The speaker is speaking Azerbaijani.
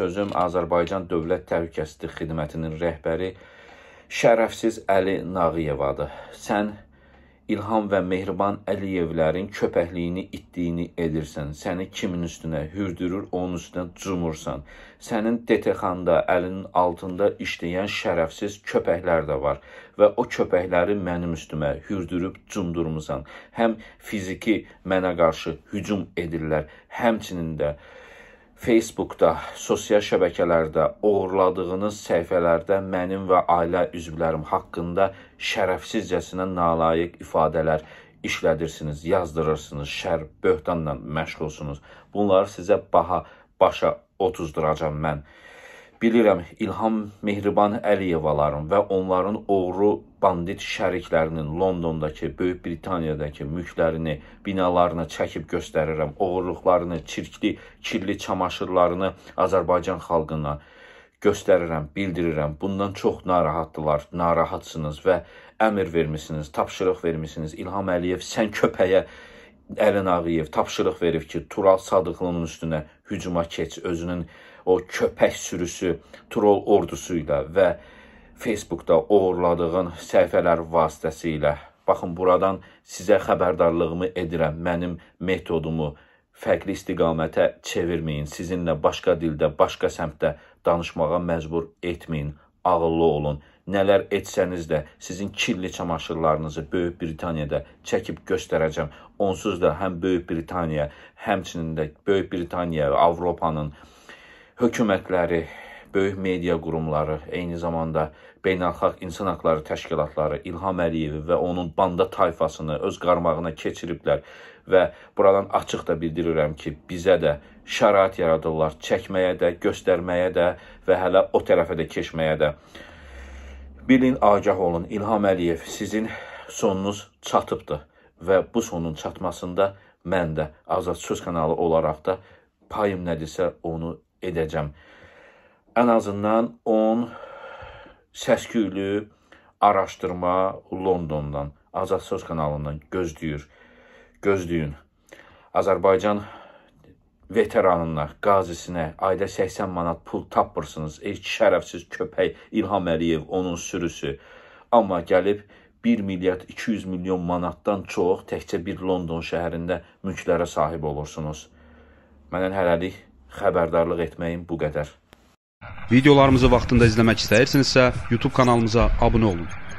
sözüm Azərbaycan Dövlət Təhlükəsizlik Xidmətinin rəhbəri şərəfsiz Əli Nağıyevadır. Sən İlham və Mehriban Əliyevlərin köpəkliyini itdiyini edirsən. Səni kimin üstünə hürdürür, onun üstünə cumursan. Sənin DTX-da əlinin altında işləyən şərəfsiz köpəklər də var və o köpəkləri mənim üstümə hürdürüb cumdurmusan. Həm fiziki mənə qarşı hücum edirlər, həmçinin də Facebookda, sosial şəbəkələrdə oğurladığınız səhifələrdə mənim və ailə üzvlərim haqqında şərəfsizcəsinə nalayiq ifadələr işlədirsiniz, yazdırırsınız, şər böhtanla məşğulsunuz. Bunları sizə baha başa otuzduracam mən. Bilirəm İlham Mehriban Əliyevaların və onların oğru bandit şəriklərinin Londondakı, Böyük Britaniyadakı mülklərini, binalarını çəkib göstərirəm. Oğurluqlarını, çirkli, kirli çamaşırlarını Azərbaycan xalqına göstərirəm, bildirirəm. Bundan çox narahatdılar, narahatsınız və əmr vermisiniz, tapşırıq vermisiniz. İlham Əliyev sən köpəyə Əlin Ağıyev tapşırıq verib ki, Tural Sadıqlının üstünə hücuma keç, özünün o köpək sürüsü, troll ordusu ilə və Facebookda uğurladığın səhifələr vasitəsilə. Baxın, buradan sizə xəbərdarlığımı edirəm, mənim metodumu fərqli istiqamətə çevirməyin, sizinlə başqa dildə, başqa səmtdə danışmağa məcbur etməyin, ağıllı olun. Nələr etsəniz də sizin kirli çamaşırlarınızı Böyük Britaniyada çəkib göstərəcəm. Onsuz da həm Böyük Britaniya, həmçinin də Böyük Britaniya və Avropanın hökumətləri, böyük media qurumları, eyni zamanda beynəlxalq insan haqları təşkilatları İlham Əliyevi və onun banda tayfasını öz qarmağına keçiriblər və buradan açıq da bildirirəm ki, bizə də şərait yaradırlar çəkməyə də, göstərməyə də və hələ o tərəfə də keçməyə də. Bilin, agah olun, İlham Əliyev, sizin sonunuz çatıbdır və bu sonun çatmasında mən də Azad Söz kanalı olaraq da payım nədirsə onu edəcəm. Ən azından 10 səsküylü araşdırma Londondan, Azad Söz kanalından gözləyir. Gözləyin. Azərbaycan veteranına, qazisinə ayda 80 manat pul tapmırsınız. Ey şərəfsiz köpək İlham Əliyev, onun sürüsü. Amma gəlib 1 milyard 200 milyon manatdan çox təkcə bir London şəhərində mülklərə sahib olursunuz. Mənə hələlik xəbərdarlıq etməyim bu qədər. Videolarımızı vaxtında izləmək istəyirsinizsə, YouTube kanalımıza abunə olun.